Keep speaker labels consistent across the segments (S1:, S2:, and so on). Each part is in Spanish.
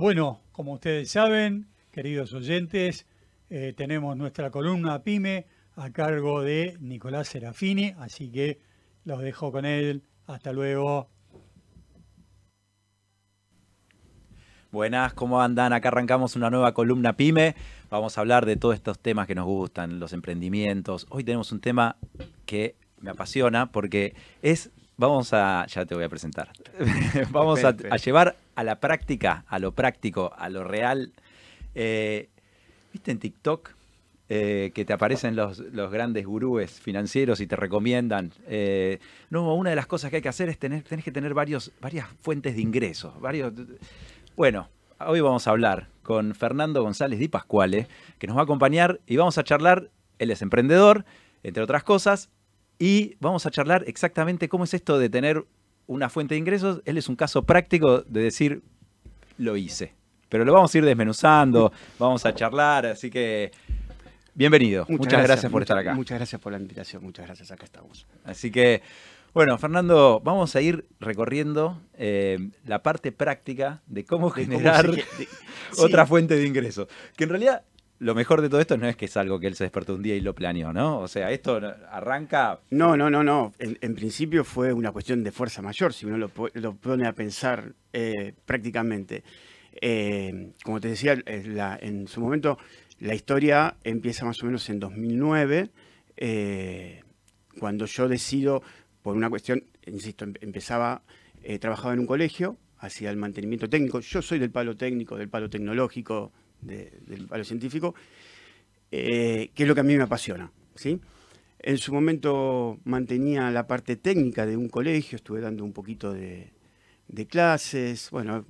S1: Bueno, como ustedes saben, queridos oyentes, eh, tenemos nuestra columna PyME a cargo de Nicolás Serafini, así que los dejo con él. Hasta luego.
S2: Buenas, ¿cómo andan? Acá arrancamos una nueva columna PyME. Vamos a hablar de todos estos temas que nos gustan, los emprendimientos. Hoy tenemos un tema que me apasiona porque es, vamos a, ya te voy a presentar, vamos a llevar a la práctica, a lo práctico, a lo real. Eh, ¿Viste en TikTok eh, que te aparecen los, los, grandes gurúes financieros y te recomiendan. Eh, no, una de las cosas que hay que hacer es tener, tenés que tener varios, varias fuentes de ingresos. Varios... Bueno, hoy vamos a hablar con Fernando González Di Pascuale, que nos va a acompañar y vamos a charlar, él es emprendedor, entre otras cosas, y vamos a charlar exactamente cómo es esto de tener una fuente de ingresos, él es un caso práctico de decir, lo hice. Pero lo vamos a ir desmenuzando, vamos a charlar, así que bienvenido. Muchas, gracias, por estar acá.
S1: Muchas gracias por la invitación, muchas gracias, acá estamos.
S2: Así que, bueno, Fernando, vamos a ir recorriendo eh, la parte práctica de cómo generar otra fuente de ingresos. Que en realidad lo mejor de todo esto no es que es algo que él se despertó un día y lo planeó, ¿no? O sea, esto arranca...
S1: No, no, no, no. En, principio fue una cuestión de fuerza mayor, si uno lo, pone a pensar eh, prácticamente. Eh, como te decía, en su momento la historia empieza más o menos en 2009, eh, cuando yo decido, por una cuestión, insisto, em-, empezaba, trabajaba en un colegio, hacía el mantenimiento técnico, yo soy del palo técnico, del palo tecnológico, de, del científico, eh, que es lo que a mí me apasiona. ¿sí? En su momento mantenía la parte técnica de un colegio, estuve dando un poquito de, clases, bueno,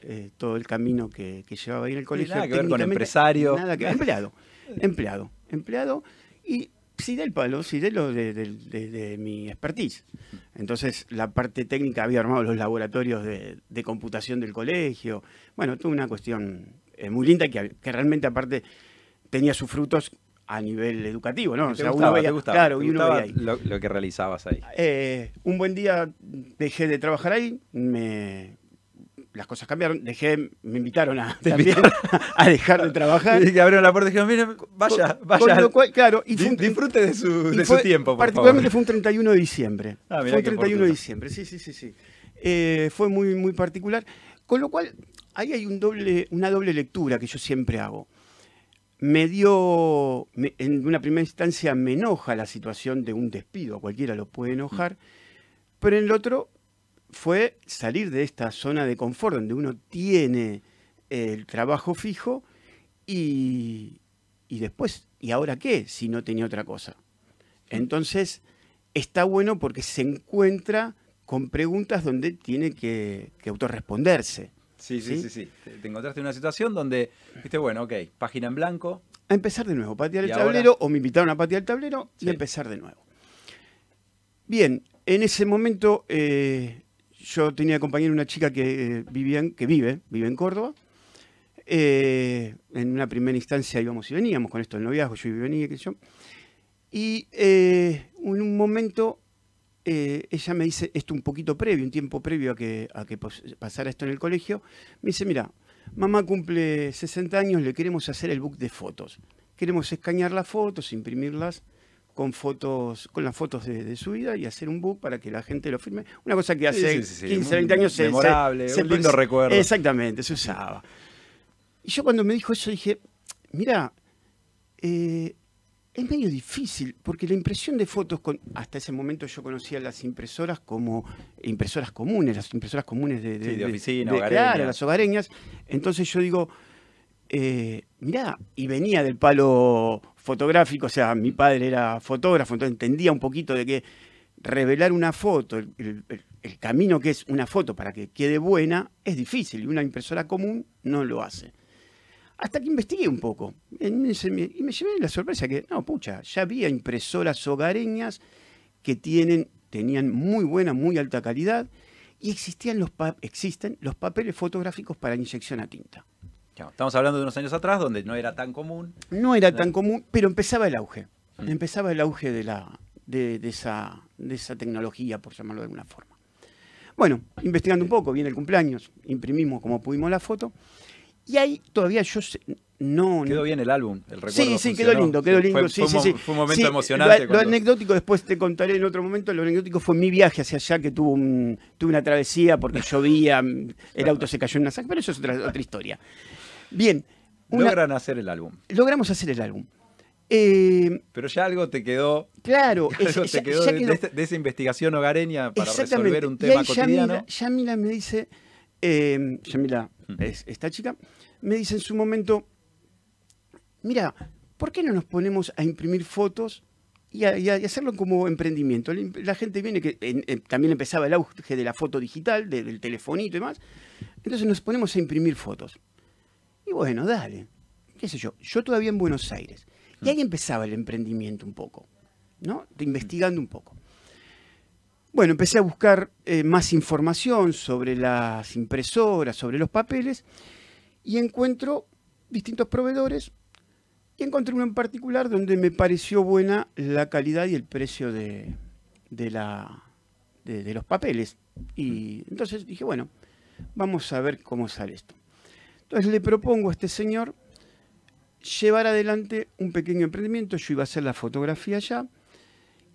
S1: eh, todo el camino que, que llevaba ahí en el colegio. Nada que ver con empresario. Nada que, empleado, empleado, empleado. Y sí del palo, sí de lo de, mi expertise. Entonces, la parte técnica había armado los laboratorios de, computación del colegio. Bueno, tuve una cuestión muy linda que, que realmente aparte tenía sus frutos a nivel educativo, ¿no? o sea, gustaba, claro, y uno veía Lo, que realizabas ahí. Eh, un buen día dejé de trabajar ahí, me, las cosas cambiaron, dejé, me invitaron a, a dejar de trabajar. Y abrieron la puerta y dijeron, mira, vaya, vaya. claro, y disfrute de su, de su tiempo, por Particularmente fue un 31 de diciembre. Ah, fue un 31 de diciembre, sí, sí, sí, sí. Eh, fue muy, muy particular. Con lo cual, ahí hay una doble lectura que yo siempre hago. Me dio, en una primera instancia me enoja la situación de un despido, cualquiera lo puede enojar, pero en el otro fue salir de esta zona de confort donde uno tiene el trabajo fijo y, y después, ¿y ahora qué si no tenía otra cosa? Entonces, está bueno porque se encuentra con preguntas donde tiene que, autorresponderse. Sí, sí, sí, sí,
S2: Te encontraste en una situación donde
S1: viste, bueno, ok, página en blanco. A empezar de nuevo, patear el tablero, o me invitaron a patear el tablero y empezar de nuevo. Bien, en ese momento eh, yo tenía acompañada una chica que, eh, que vive, vive en Córdoba. Eh, en una primera instancia íbamos y veníamos con esto del noviazgo, yo y venía, que yo. Y en un momento eh, ella me dice esto un poquito previo, un tiempo previo a que, que pasara esto en el colegio, me dice, mira, mamá cumple 60 años, le queremos hacer el book de fotos. Queremos escanear las fotos, imprimirlas con fotos, con las fotos de, su vida y hacer un book para que la gente lo firme. Una cosa que hace 15, 20 años se, memorable, un lindo recuerdo. Exactamente, se usaba. Y yo cuando me dijo eso dije, mira, eh, es medio difícil, porque la impresión de fotos, con, hasta ese momento yo conocía las impresoras como impresoras comunes, las impresoras comunes de, de, las hogareñas. Entonces yo digo, eh, mirá, y venía del palo fotográfico, o sea, mi padre era fotógrafo, entonces entendía un poquito de que revelar una foto, el camino que es una foto para que quede buena, es difícil y una impresora común no lo hace. Hasta que investigué un poco y me llevé la sorpresa que, no, pucha, ya había impresoras hogareñas que tienen, tenían muy buena, muy alta calidad y existían los existen los papeles fotográficos para inyección a tinta.
S2: Estamos hablando de unos años
S1: atrás donde no era tan común. No era tan ¿Eh? común, pero empezaba el auge. Mm. Empezaba el auge de, la, esa, de esa tecnología, por llamarlo de alguna forma. Bueno, investigando un poco, viene el cumpleaños, imprimimos como pudimos la foto y ahí todavía yo no, quedó bien el álbum, el recuerdo. Sí, sí, quedó lindo, quedó lindo. Fue, sí, un momento emocionante. Lo, anecdótico, después te contaré en otro momento, lo anecdótico fue mi viaje hacia allá, que tuvo un, tuve una travesía porque llovía, el auto se cayó en una saca, pero eso es otra, historia. Bien. Logran hacer el álbum. Logramos hacer el álbum. Eh, pero ya algo te quedó. Claro, algo te quedó, este,
S2: De, esa investigación hogareña para resolver un tema y ahí
S1: Yamila me dice Em, Yamila mm. es esta chica, me dice en su momento, mira, ¿por qué no nos ponemos a imprimir fotos y, hacerlo como emprendimiento? La gente viene, que también empezaba el auge de la foto digital, del telefonito y demás, entonces nos ponemos a imprimir fotos. Y bueno, dale, qué sé yo, yo todavía en Buenos Aires. Y mm. ahí empezaba el emprendimiento un poco, ¿no? Investigando un poco. Bueno, empecé a buscar eh, más información sobre las impresoras, sobre los papeles, y encuentro distintos proveedores, y encontré uno en particular donde me pareció buena la calidad y el precio de, la, de los papeles. Y entonces dije, bueno, vamos a ver cómo sale esto. Entonces le propongo a este señor llevar adelante un pequeño emprendimiento. Yo iba a hacer la fotografía allá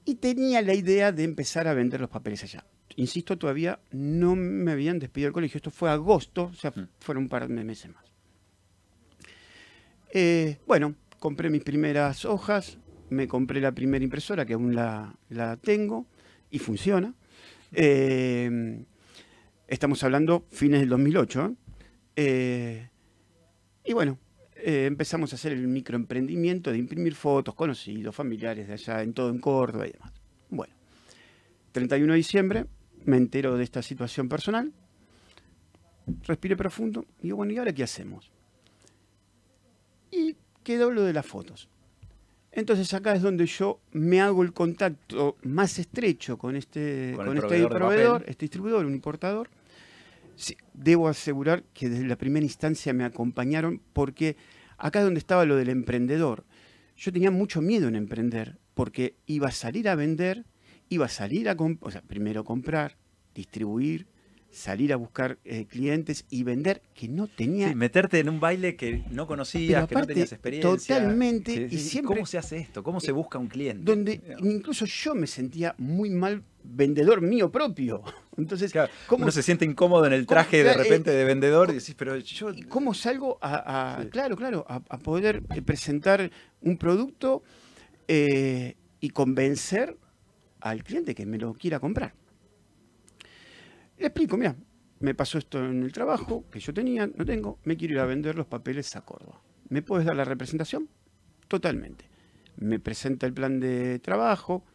S1: y tenía la idea de empezar a vender los papeles allá. Insisto, todavía no me habían despedido del colegio. Esto fue agosto, o sea, mm. fueron un par de meses más. Eh, bueno, compré mis primeras hojas, me compré la primera impresora, que aún la, tengo, y funciona. Eh, estamos hablando fines del 2008. ¿eh? y bueno, eh, empezamos a hacer el microemprendimiento de imprimir fotos, conocidos, familiares de allá, en todo en Córdoba y demás. Bueno, 31 de diciembre, me entero de esta situación personal, respiré profundo y digo, bueno, ¿y ahora qué hacemos? Y quedó lo de las fotos. Entonces acá es donde yo me hago el contacto más estrecho con este, este proveedor este distribuidor, un importador debo asegurar que desde la primera instancia me acompañaron porque acá donde estaba lo del emprendedor. Yo tenía mucho miedo en emprender porque iba a salir a vender, iba a salir a o sea, primero comprar, distribuir, salir a buscar eh, clientes y vender que no tenía. Sí, meterte en un baile que no conocías, que no tenías experiencia. Totalmente. y ¿Cómo se hace esto? ¿Cómo se eh, busca un cliente? Donde incluso yo me sentía muy mal vendedor mío propio. Entonces, uno se siente incómodo en el traje de eh, repente de vendedor y decís, pero yo... ¿Cómo salgo a, claro, claro, a, poder eh, presentar un producto eh, y convencer al cliente que me lo quiera comprar? Le explico, mira, me pasó esto en el trabajo que yo tenía, no tengo, me quiero ir a vender los papeles a Córdoba. ¿Me puedes dar la representación? Totalmente. Me presenta el plan de trabajo,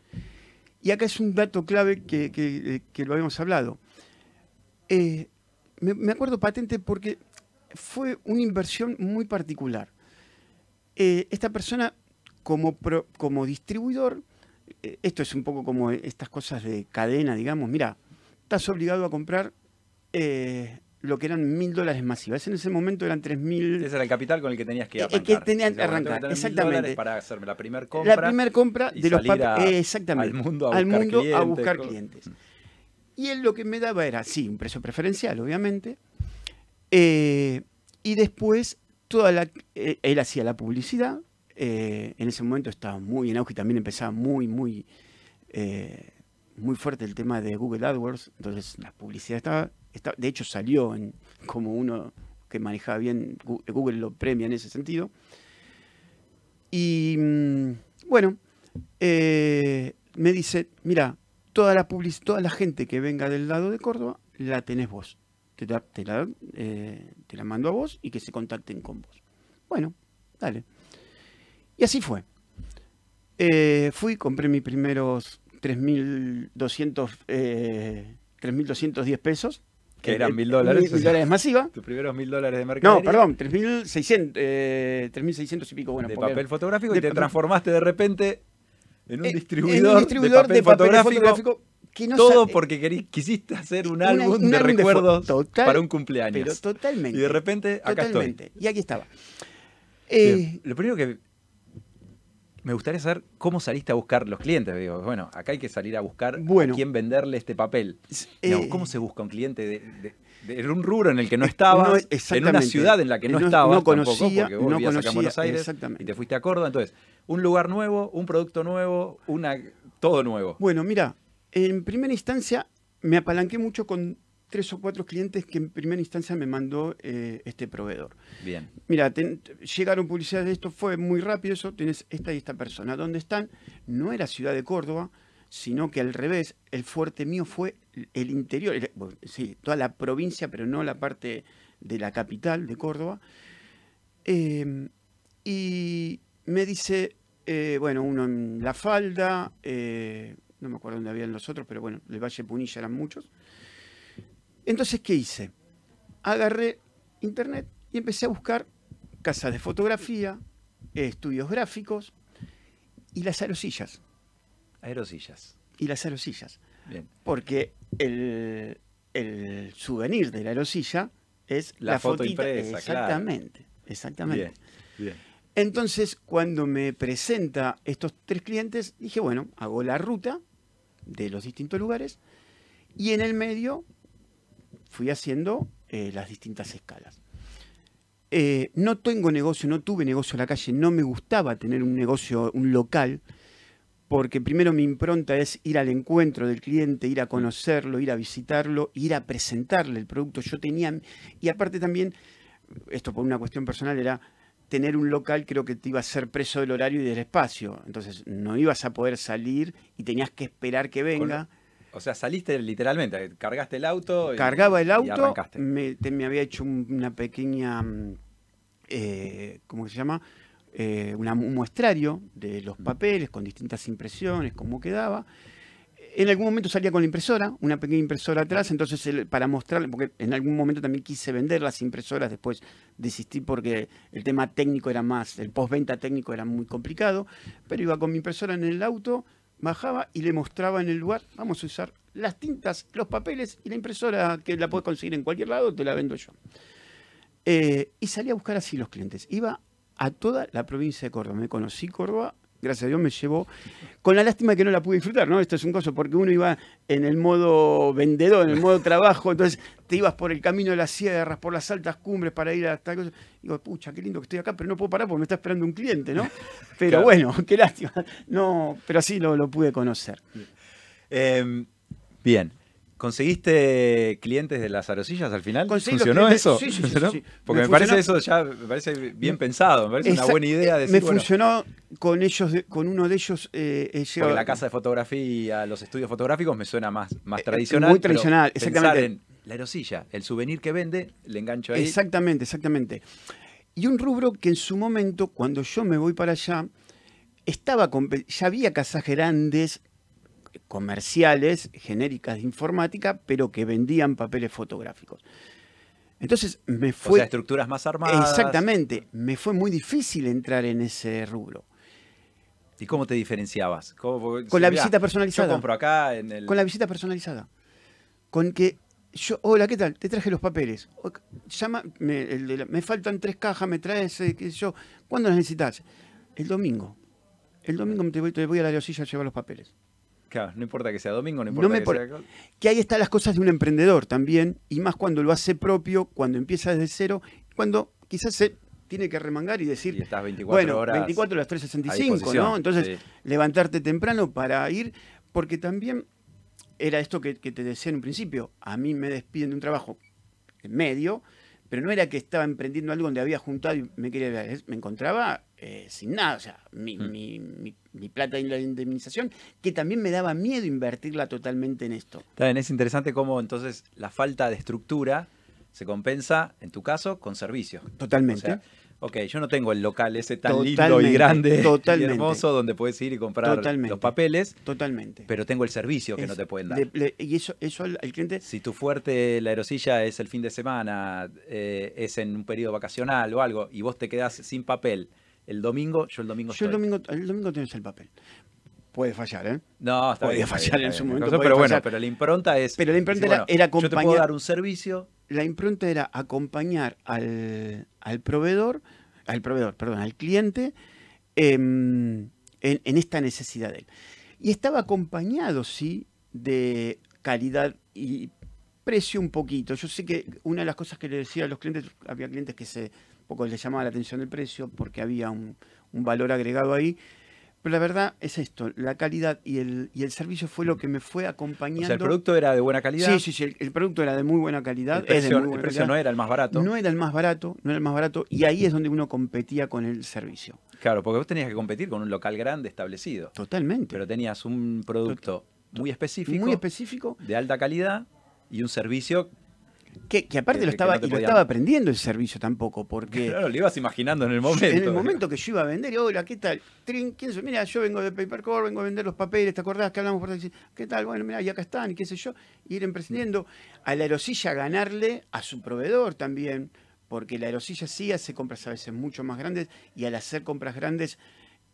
S1: y acá es un dato clave que, eh, lo habíamos hablado. Eh, me, acuerdo patente porque fue una inversión muy particular. Eh, esta persona, como, como distribuidor, esto es un poco como estas cosas de cadena, digamos, mira, estás obligado a comprar lo que eran mil dólares masivos En ese momento eran tres mil. Ese era el capital con el que tenías que eh, eh, arrancar. que exactamente. Para
S2: hacerme la primera compra. La primera compra de los para eh, exactamente. Al mundo a buscar,
S1: clientes, mm. Y él lo que me daba era, sí, un precio preferencial, obviamente. y después, toda la, él hacía la publicidad. en ese momento estaba muy en auge y también empezaba muy, muy, muy fuerte el tema de Google AdWords. Entonces, la publicidad estaba de hecho, salió como uno que manejaba bien, eh, Google lo premia en ese sentido. Y mm, bueno, eh, me dice, mira, toda la, toda la gente que venga del lado de Córdoba, la tenés vos. Eh, te la, mando a vos y que se contacten con vos. Bueno, dale. Y así fue. fui, compré mis primeros 3.210 pesos que eran eh, mil dólares. Mil dólares
S2: masiva. Tus primeros mil dólares de mercado No, perdón,
S1: 3.600
S2: eh, y pico. Bueno, de papel fotográfico y te transformaste de repente en un, eh, distribuidor, de papel, fotográfico, todo porque quisiste hacer un álbum de recuerdos para un cumpleaños. totalmente. Y de repente, acá estoy. Y aquí estaba. Eh, Lo primero que me gustaría saber cómo saliste a buscar los clientes. Digo, bueno, acá hay que salir a buscar a quién venderle este papel. Eh, ¿Cómo se busca un cliente de, en un rubro en el que no estaba, en una ciudad en la que no, estaba, no conocía, Buenos Aires y te fuiste a Córdoba. Entonces, un lugar nuevo, un producto nuevo, una, todo nuevo.
S1: Bueno, mira, en primera instancia me apalanqué mucho con tres o cuatro clientes que en primera instancia me mandó eh, este proveedor. Bien. Mira, llegaron publicidades de esto, fue muy rápido eso, tienes esta y esta persona. ¿Dónde están? No era ciudad de Córdoba, sino que al revés, el fuerte mío fue el interior, sí, toda la provincia, pero no la parte de la capital de Córdoba. Em, y me dice, eh, bueno, uno en La Falda, eh, no me acuerdo dónde habían los otros, pero bueno, el Valle Punilla eran muchos. Entonces, ¿qué hice? Agarré internet y empecé a buscar casas de fotografía, estudios gráficos y las aerosillas. Aerosillas. Y las aerosillas. Porque el, souvenir de la aerosilla es la, la foto fotita. Exactamente, exactamente. Bien, bien. Entonces, cuando me presenta estos tres clientes, dije, bueno, hago la ruta de los distintos lugares y en el medio fui haciendo eh, las distintas escalas. Eh, no tengo negocio, no tuve negocio en la calle, no me gustaba tener un negocio, un local, porque primero mi impronta es ir al encuentro del cliente, ir a conocerlo, ir a visitarlo, ir a presentarle el producto. Yo tenía, y aparte también, esto por una cuestión personal era tener un local creo que te iba a ser preso del horario y del espacio. Entonces no ibas a poder salir y tenías que esperar que venga.
S2: O sea, saliste literalmente, cargaste el auto. Cargaba el auto,
S1: me, había hecho una pequeña, mm, eh, ¿cómo se llama? Eh, un muestrario de los mm. papeles con distintas impresiones, cómo quedaba. En algún momento salía con la impresora, una pequeña impresora atrás, entonces para mostrarle, porque en algún momento también quise vender las impresoras, después desistí porque el tema técnico era más, el postventa técnico era muy complicado, pero iba con mi impresora en el auto, bajaba y le mostraba en el lugar, vamos a usar las tintas, los papeles y la impresora que la puedes conseguir en cualquier lado, te la vendo yo. Eh, y salí a buscar así los clientes. Iba a toda la provincia de Córdoba. Me conocí Córdoba, gracias a Dios me llevó. Con la lástima que no la pude disfrutar, ¿no? Esto es un caso porque uno iba en el modo vendedor, en el modo trabajo, entonces te ibas por el camino de las sierras, por las altas cumbres para ir a tal Digo, pucha, qué lindo que estoy acá, pero no puedo parar porque me está esperando un cliente, ¿no? Pero bueno, qué lástima. No, pero así lo, pude conocer.
S2: Em, bien. ¿Conseguiste clientes de las arosillas al final? ¿Funcionó eso? Sí, sí, sí, Porque me, parece eso ya me parece bien pensado, me parece una buena idea. Eh, me funcionó
S1: con ellos, con uno de ellos. Eh, eh la casa de
S2: fotografía, los estudios fotográficos me suena más, más eh, tradicional. Muy tradicional, exactamente la erosilla,
S1: el souvenir que vende, le engancho ahí. Exactamente, exactamente. Y un rubro que en su momento, cuando yo me voy para allá, estaba ya había casas grandes, comerciales, genéricas de informática, pero que vendían papeles fotográficos. Entonces me fue. O sea, estructuras
S2: más armadas.
S1: Exactamente. Me fue muy difícil entrar en ese rubro. ¿Y cómo te diferenciabas?
S2: con la visita personalizada. Yo compro acá Con la visita
S1: personalizada. Con que yo, hola, ¿qué tal? Te traje los papeles. Llama, me, faltan tres cajas, me traes, eh, qué sé yo. ¿Cuándo las necesitas? El domingo. El domingo te voy, voy a la leosilla a llevar los papeles.
S2: Claro, no importa que sea domingo, no importa que sea...
S1: Que ahí están las cosas de un emprendedor también, y más cuando lo hace propio, cuando empieza desde cero, cuando quizás se tiene que remangar y decir... Y estás 24 bueno, horas 24 a las 3.65, ¿no? Entonces, levantarte temprano para ir, porque también era esto que, te decía en un principio. A mí me despiden de un trabajo en medio, pero no era que estaba emprendiendo algo donde había juntado y me quería Me encontraba eh, sin nada, o sea, mi, mm. plata de la indemnización, que también me daba miedo invertirla totalmente en esto.
S2: También es interesante cómo entonces la falta de estructura se compensa, en tu caso, con servicios. Totalmente. Ok, yo no tengo el local ese tan lindo y grande y hermoso donde puedes ir y comprar los papeles. Totalmente. Pero tengo el servicio que no te pueden dar. y eso, eso al, cliente. Si tu fuerte, la aerosilla, es el fin de semana, eh, es en un periodo vacacional o algo, y vos te quedás sin papel el domingo, yo el domingo Yo el
S1: domingo, el domingo tienes el papel puede fallar, ¿eh?
S2: No, está Puede fallar en su momento. pero bueno, pero la impronta es. Pero la impronta era, acompañar. Yo te puedo dar
S1: un servicio. La impronta era acompañar al, proveedor, al proveedor, perdón, al cliente em, en, esta necesidad de él. Y estaba acompañado, sí, de calidad y precio un poquito. Yo sé que una de las cosas que le decía a los clientes, había clientes que se un poco les llamaba la atención el precio porque había un valor agregado ahí, pero la verdad es esto, la calidad y el, el servicio fue lo que me fue acompañando. O sea, el producto era de buena calidad. Sí, sí, sí, el, producto era de muy buena calidad. El precio, el precio no era el más barato. No era el más barato, no era el más barato, y ahí es donde uno competía con el servicio.
S2: Claro, porque vos tenías que competir con un local grande establecido. Totalmente. Pero tenías un producto muy específico. Muy
S1: específico.
S2: De alta calidad y un servicio
S1: que, aparte lo estaba, estaba aprendiendo el servicio tampoco, porque... Claro,
S2: lo ibas imaginando en el momento. En el momento
S1: que yo iba a vender, y hola, ¿qué tal? ¿Quién Mira, yo vengo de Papercore, vengo a vender los papeles, ¿te acordás que hablamos por ahí? ¿Qué tal? Bueno, mira, y acá están, y qué sé yo. Y ir emprendiendo a la aerosilla ganarle a su proveedor también, porque la aerosilla sí hace compras a veces mucho más grandes, y al hacer compras grandes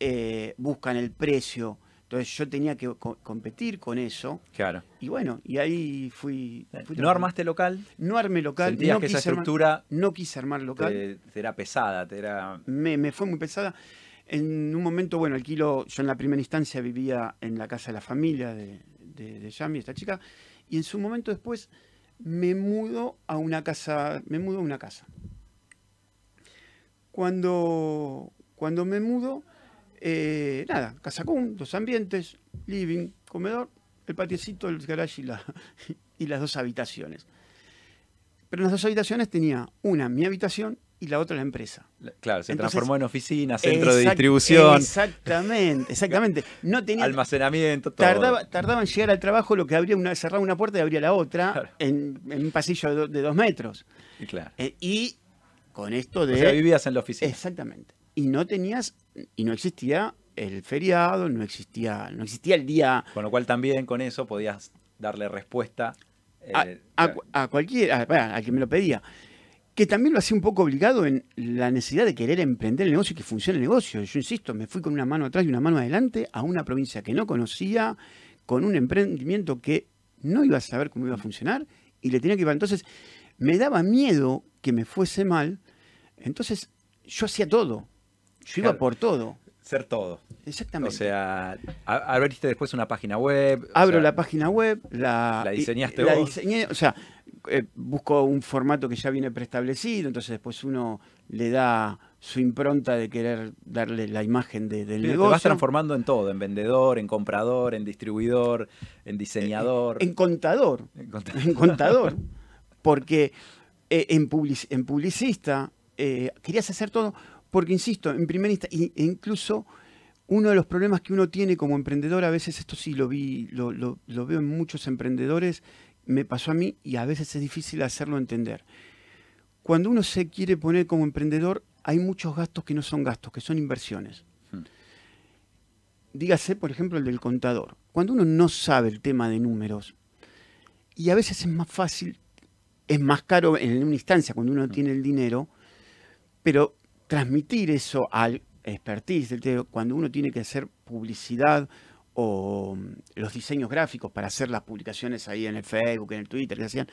S1: eh, buscan el precio, entonces yo tenía que competir con eso. Claro. Y bueno, y ahí fui. ¿No armaste local? No armé local. ¿Sentías que esa estructura. no quise armar local. era pesada, te era. Me, fue muy pesada. En un momento, bueno, alquilo. Yo en la primera instancia vivía en la casa de la familia de, de, Yami, esta chica. Y en su momento después me mudo a una casa. Me mudo a una casa. Cuando, cuando me mudo eh, nada, casacón, dos ambientes, living, comedor, el patiecito, el garage y, las dos habitaciones. Pero en las dos habitaciones tenía una mi habitación y la otra la empresa. Claro, se transformó en oficina, centro de distribución. Exactamente, exactamente. No tenía, Almacenamiento, todo. Tardaba, en llegar al trabajo lo que abría una, cerraba una puerta y abría la otra en, un pasillo de, dos metros. Claro. Eh, y con esto de... O sea, vivías en la oficina. Exactamente y no tenías, y no existía el feriado, no existía, no existía el día. Con lo cual también con eso podías darle respuesta. Eh, a, a, cualquiera, a quien me lo pedía. Que también lo hacía un poco obligado en la necesidad de querer emprender el negocio y que funcione el negocio. Yo insisto, me fui con una mano atrás y una mano adelante a una provincia que no conocía, con un emprendimiento que no iba a saber cómo iba a funcionar y le tenía que ir. Entonces, me daba miedo que me fuese mal. Entonces, yo hacía todo yo iba por todo.
S2: Ser todo. Exactamente. O sea, abriste después una página
S1: web. Abro la página web, la. La diseñaste o sea, eh, busco un formato que ya viene preestablecido, entonces después uno le da su impronta de querer darle la imagen del negocio. Te vas
S2: transformando en todo, en vendedor, en comprador, en
S1: distribuidor, en diseñador. En, contador. En contador. porque eh, en, en publicista eh, querías hacer todo porque, insisto, en primera instancia, e incluso uno de los problemas que uno tiene como emprendedor, a veces esto sí lo vi, lo, veo en muchos emprendedores, me pasó a mí y a veces es difícil hacerlo entender. Cuando uno se quiere poner como emprendedor, hay muchos gastos que no son gastos, que son inversiones. Hmm. Dígase, por ejemplo, el del contador. Cuando uno no sabe el tema de números, y a veces es más fácil, es más caro en una instancia cuando uno hmm. tiene el dinero, pero transmitir eso al expertise, cuando uno tiene que hacer publicidad o mm, los diseños gráficos para hacer las publicaciones ahí en el Facebook, en el Twitter, que hacían,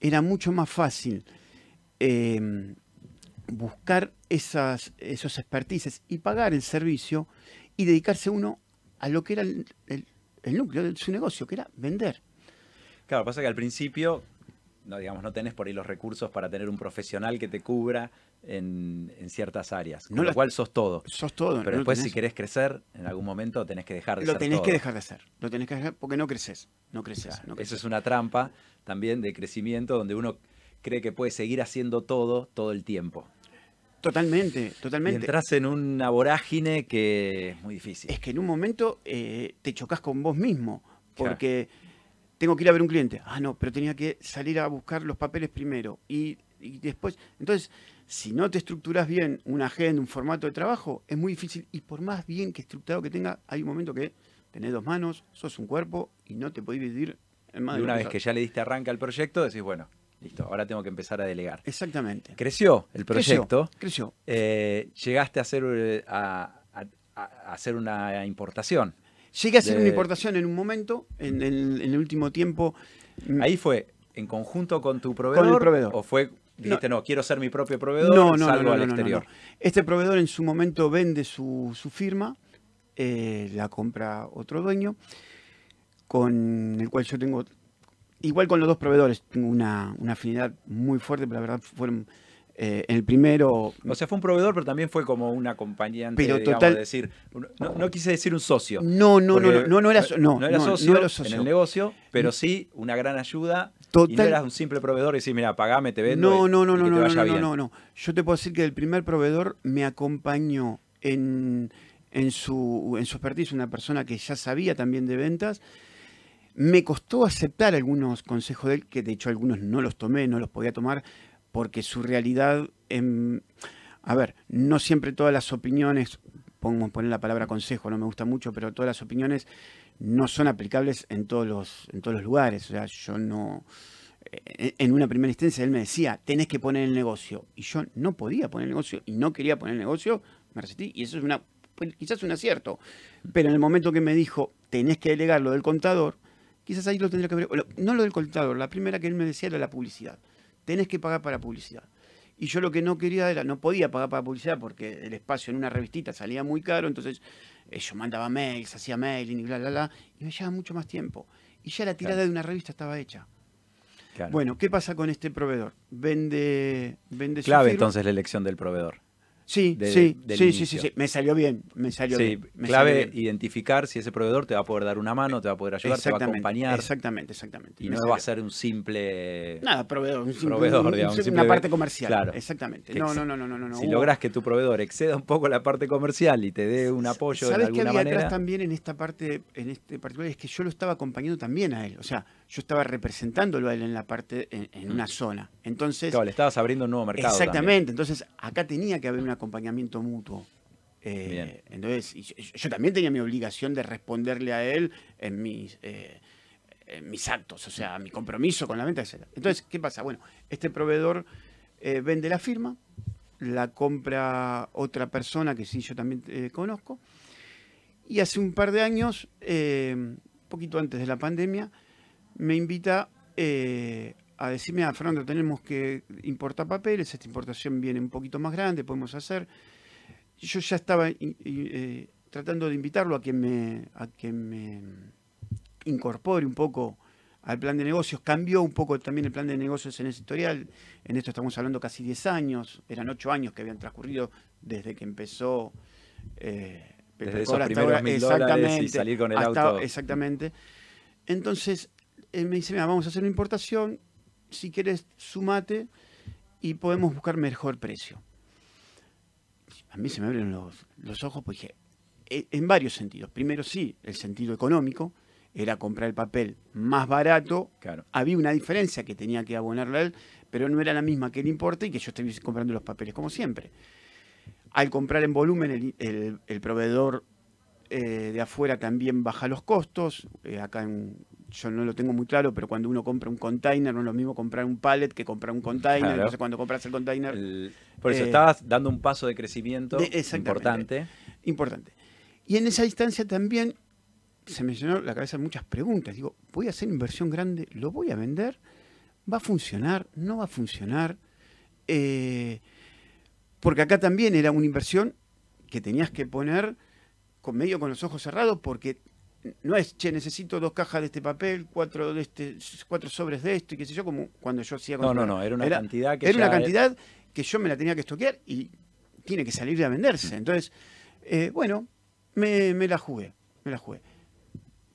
S1: era mucho más fácil em, buscar esas, esos expertises y pagar el servicio y dedicarse uno a lo que era el, el núcleo de su negocio, que era vender.
S2: Claro, pasa que al principio no, digamos, no tenés por ahí los recursos para tener un profesional que te cubra en, ciertas áreas. Con no lo cual sos todo. Sos todo. Pero después si querés crecer, en algún momento tenés que dejar de lo tenés que dejar de hacer. Lo tenés que dejar porque no creces. No creces. no Eso es una trampa también de crecimiento donde uno cree que puede seguir haciendo todo todo el tiempo. Totalmente, totalmente. entras
S1: en una vorágine que es muy difícil. Es que en un momento eh, te chocas con vos mismo. Porque tengo que ir a ver un cliente. Ah, no, pero tenía que salir a buscar los papeles primero y, después. Entonces, si no te estructuras bien una agenda, un formato de trabajo, es muy difícil. Y por más bien que estructurado que tenga, hay un momento que tenés dos manos, sos un cuerpo y no te podés dividir en más de una vez que
S2: ya le diste arranca al proyecto, decís, bueno, listo, ahora tengo que empezar a delegar. Exactamente. Creció el proyecto. Creció. Eh, llegaste a hacer, eh, a hacer una importación. Llegué a hacer una importación
S1: en un momento,
S2: en, el último tiempo. Mm, Ahí fue en conjunto con tu proveedor, con el proveedor. o fue dijiste no, quiero ser mi propio proveedor, no, no, salgo al exterior.
S1: Este proveedor en su momento vende su, firma, eh, la compra otro dueño, con el cual yo tengo igual con los dos proveedores, tengo una, una afinidad muy fuerte, pero la verdad fueron eh, el primero. O
S2: sea, fue un proveedor, pero también fue como una compañía Pero total. decir, no, quise decir un socio. No, no, no, no, no, era, socio en el negocio, pero sí una gran ayuda. Total. Y no eras un simple proveedor y decir, mira, pagame, te vendo. No, no, no, no, no, no, no, no.
S1: Yo te puedo decir que el primer proveedor me acompañó en, en, su, en su expertise, una persona que ya sabía también de ventas. Me costó aceptar algunos consejos de él, que de hecho algunos no los tomé, no los podía tomar porque su realidad, em, a ver, no siempre todas las opiniones, pongo poner la palabra consejo, no me gusta mucho, pero todas las opiniones no son aplicables en todos los, en todos los lugares. O sea, yo no, e, e, en una primera instancia él me decía, tenés que poner el negocio. Y yo no podía poner el negocio y no quería poner el negocio, me resistí. Y eso es una, pues, quizás un acierto. Pero en el momento que me dijo, tenés que delegar lo del contador, quizás ahí lo tendría que ver. No lo del contador, la primera que él me decía era la publicidad tenés que pagar para publicidad. Y yo lo que no quería era, no podía pagar para publicidad porque el espacio en una revistita salía muy caro, entonces eh, yo mandaba mails, hacía mailing y bla, bla, bla, y me llevaba mucho más tiempo. Y ya la tirada de una revista estaba hecha. Bueno, ¿qué pasa con este proveedor? Vende, vende Clave entonces la elección del proveedor. Sí, sí, sí, sí, sí, me salió bien, me salió bien. Me clave
S2: identificar si ese proveedor te va a poder dar una mano, te va a poder ayudar, te va a acompañar. Exactamente, exactamente. Y no va a ser un simple... Nada, proveedor, un simple, digamos, una parte comercial. Exactamente. No, no, no, no, no, no. Si logras que tu proveedor exceda un poco la parte comercial y te dé un apoyo de alguna manera... ¿Sabes qué había atrás
S1: también en esta parte, en este particular? Es que yo lo estaba acompañando también a él. O sea, yo estaba representándolo a él en la parte, en, mm. una zona.
S2: Entonces... Claro, le estabas abriendo un nuevo mercado Exactamente.
S1: Entonces, acá tenía que haber una acompañamiento mutuo. Eh, entonces, yo, también tenía mi obligación de responderle a él en mis, eh, mis actos, o sea, mi compromiso con la venta, etc. Entonces, ¿qué pasa? Bueno, este proveedor eh, vende la firma, la compra otra persona que sí yo también conozco, y hace un par de años, un poquito antes de la pandemia, me invita a a decirme, a ah, Fernando, tenemos que importar papeles, esta importación viene un poquito más grande, podemos hacer. Yo ya estaba eh, tratando de invitarlo a que me, que me incorpore un poco al plan de negocios. Cambió un poco también el plan de negocios en ese historial. En esto estamos hablando casi 10 años. Eran 8 años que habían transcurrido desde que empezó. Eh, desde esos con el auto. Exactamente. Entonces, me dice, vamos a hacer una importación si quieres, sumate y podemos buscar mejor precio. A mí se me abren los, ojos, porque e, en varios sentidos. Primero sí, el sentido económico, era comprar el papel más barato. Claro. Había una diferencia que tenía que abonarle a él, pero no era la misma que el importe y que yo estuviese comprando los papeles como siempre. Al comprar en volumen, el, proveedor eh, de afuera también baja los costos. Eh, acá en yo no lo tengo muy claro, pero cuando uno compra un container, no es lo mismo comprar un pallet que comprar un container. no Entonces, cuando compras el container.
S2: por eso eh, estabas dando un paso de crecimiento importante.
S1: Importante. Y en esa distancia también se me llenó la cabeza muchas preguntas. Digo, ¿voy a hacer inversión grande? ¿Lo voy a vender? ¿Va a funcionar? ¿No va a funcionar? Eh, porque acá también era una inversión que tenías que poner con medio con los ojos cerrados porque no es, che, necesito dos cajas de este papel, cuatro, de este, cuatro sobres de esto y qué sé yo, como cuando yo hacía... No, no, no, era una cantidad que... Era una cantidad que yo me la tenía que estoquear y tiene que salir a venderse. Mm. Entonces, eh, bueno, me, la jugué, me la jugué.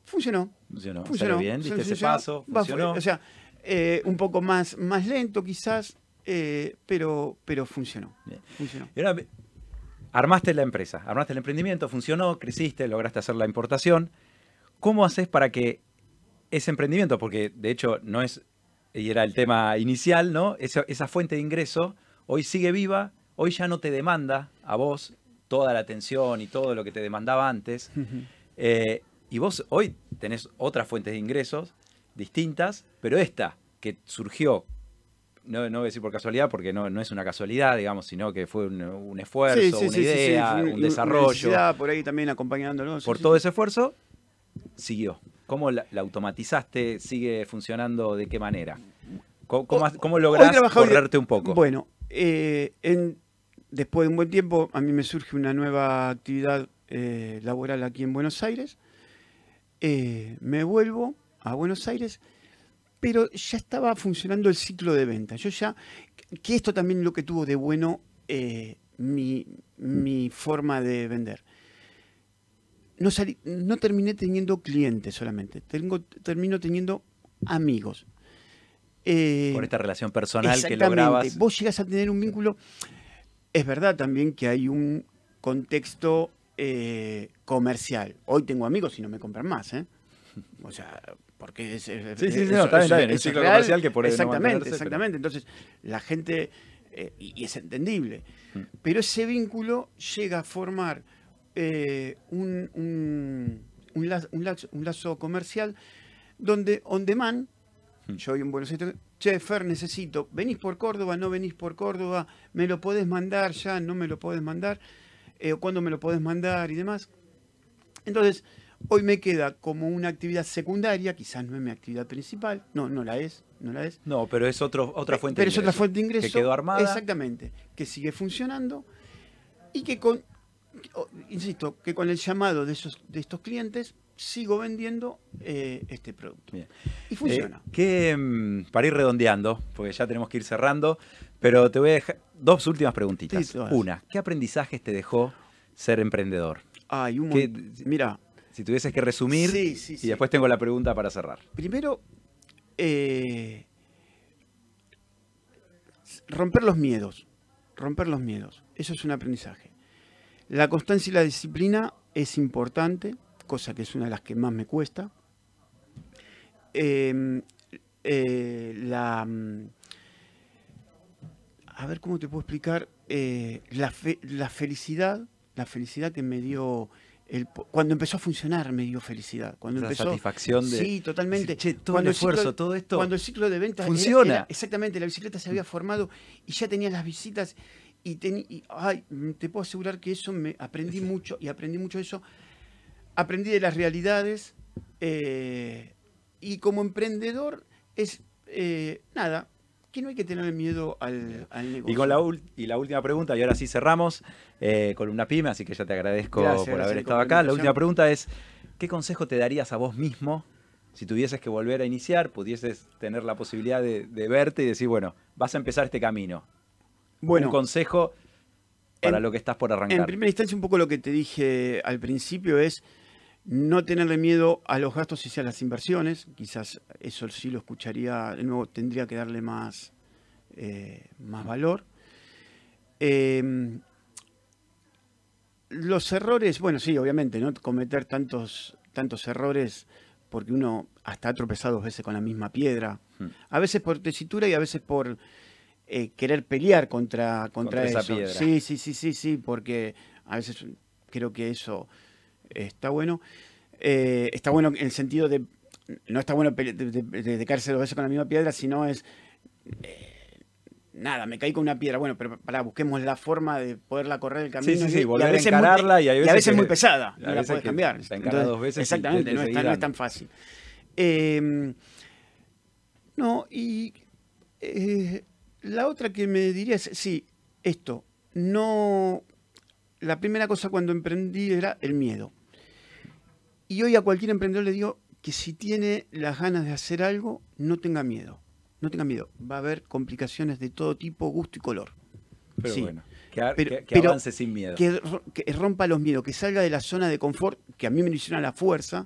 S1: Funcionó. Funcionó. Funcionó. bien, diste ese paso, funcionó. o sea, eh, un poco más, más lento quizás, eh, pero, pero funcionó. funcionó. armaste
S2: la empresa, armaste el emprendimiento, funcionó, creciste, lograste hacer la importación. ¿Cómo haces para que ese emprendimiento, porque de hecho no es, y era el tema inicial, ¿no? Esa, fuente de ingreso hoy sigue viva, hoy ya no te demanda a vos toda la atención y todo lo que te demandaba antes. Eh, y vos hoy tenés otras fuentes de ingresos distintas, pero esta que surgió, no, voy a decir por casualidad, porque no, no es una casualidad, digamos, sino que fue un, esfuerzo, una idea, un desarrollo.
S1: Por ahí también acompañándonos. Por todo ese
S2: esfuerzo, siguió? ¿Cómo la, automatizaste? ¿Sigue funcionando de qué manera? ¿Cómo, lograste oh, cómo correrte un poco? Bueno,
S1: eh, después de un buen tiempo a mí me surge una nueva actividad eh, laboral aquí en Buenos Aires. Eh, me vuelvo a Buenos Aires, pero ya estaba funcionando el ciclo de venta. Yo ya, que esto también es lo que tuvo de bueno mi forma de vender no, no terminé teniendo clientes solamente, tengo, termino teniendo amigos. Eh, Por esta
S2: relación personal que lograbas.
S1: Vos llegas a tener un vínculo. Es verdad también que hay un contexto eh, comercial. Hoy tengo amigos y no me compran más, ¿eh? O sea, porque es, sí, sí, ciclo comercial que por eso Exactamente, exactamente. Entonces, la gente, eh, y, es entendible, mm. pero ese vínculo llega a formar eh, un, lazo, comercial donde on demand, hmm. yo hoy un Buenos che, Fer, necesito, venís por Córdoba, no venís por Córdoba, me lo podés mandar ya, no me lo podés mandar, eh, cuándo me lo podés mandar y demás. Entonces, hoy me queda como una actividad secundaria, quizás no es mi actividad principal, no, no la es, no la es.
S2: No, pero es otra fuente de ingreso. Pero es otra fuente de ingreso. Que quedó armada.
S1: Exactamente, que sigue funcionando y que con insisto, que con el llamado de, esos, de estos clientes sigo vendiendo eh, este producto. Y funciona.
S2: Eh, mm, para ir redondeando, porque ya tenemos que ir cerrando, pero te voy a dejar dos últimas preguntitas. Una, ¿qué aprendizaje te dejó ser emprendedor? Ay, un Mira. Si tuvieses que resumir, y después tengo la pregunta para cerrar.
S1: Primero, eh, romper los miedos. Romper los miedos. Eso es un aprendizaje. La constancia y la disciplina es importante, cosa que es una de las que más me cuesta. Em, eh, la, mm, a ver cómo te puedo explicar, eh, la, felicidad, la felicidad que me dio cuando empezó a funcionar me dio felicidad. Cuando la satisfacción de... Sí, totalmente. todo el esfuerzo, todo esto... Cuando el ciclo de ventas... Funciona. exactamente, la bicicleta se había formado y ya tenía las visitas y, mm, te puedo asegurar que eso me aprendí mucho y aprendí mucho eso. Aprendí de las realidades eh, y como emprendedor es eh, nada, que no hay que tener miedo al, negocio. Y, con la
S2: y la última pregunta, y ahora sí cerramos eh, con una pyme, así que ya te agradezco por haber estado acá. La última pregunta es, ¿qué consejo te darías a vos mismo si tuvieses que volver a iniciar, pudieses tener la posibilidad de, de verte y decir, bueno, vas a empezar este camino? Bueno, un consejo para lo que estás por arrancar. En primera
S1: instancia, un poco lo que te dije al principio es no tenerle miedo a los gastos y a las inversiones. Quizás eso sí lo escucharía, de nuevo tendría que darle más, eh, más valor. Em, los errores, bueno, sí, obviamente, ¿no? Cometer tantos, tantos errores porque uno hasta ha tropezado dos veces con la misma piedra. Hmm. A veces por tesitura y a veces por eh, querer pelear contra, contra, Esa piedra. Sí, sí, sí, sí, sí, porque a veces creo que eso está bueno. Eh, está bueno en el sentido de, no está bueno de, de, dos veces con la misma piedra, sino es, eh, nada, me caí con una piedra, bueno, pero para busquemos la forma de poderla correr el camino. Sí, sí, sí, y, volver a, veces encararla muy, y, a veces, muy pesada, no la puedes cambiar. Entonces, dos veces exactamente, no es, tan, fácil. no, y... La otra que me diría es, sí, esto, no... La primera cosa cuando emprendí era el miedo. Y hoy a cualquier emprendedor le digo que si tiene las ganas de hacer algo, no tenga miedo. No tenga miedo. Va a haber complicaciones de todo tipo, gusto y color. Pero bueno,
S2: que, avance sin miedo. Que,
S1: rompa los miedos, que salga de la zona de confort, que a mí me lo hicieron la fuerza,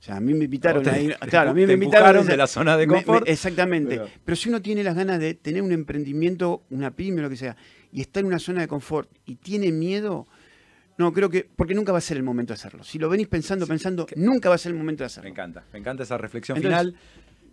S1: o sea, a mí me invitaron Claro, a mí me invitaron. de la zona de confort. exactamente. Pero, si uno tiene las ganas de tener un emprendimiento, una pyme, o lo que sea, y está en una zona de confort y tiene miedo, no, creo que. Porque nunca va a ser el momento de hacerlo. Si lo venís pensando, pensando, nunca va a ser el momento de hacerlo. Me encanta. Me encanta esa reflexión final.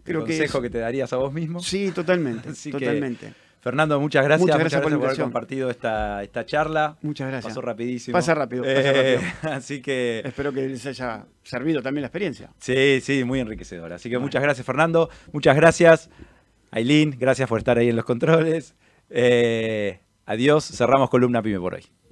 S2: Creo consejo que,
S1: te darías a vos mismo. Sí, totalmente. totalmente.
S2: Fernando, muchas gracias. gracias, por, haber compartido esta, esta charla. Muchas gracias. Pasó rapidísimo. Pasa rápido. Pasa eh,
S1: rápido. Así que. Espero que les haya servido también la experiencia.
S2: Sí, sí, muy enriquecedora. Así que muchas gracias, Fernando. Muchas gracias, Ailín. Gracias por estar ahí en los controles. Eh, adiós. Cerramos columna Pyme por hoy.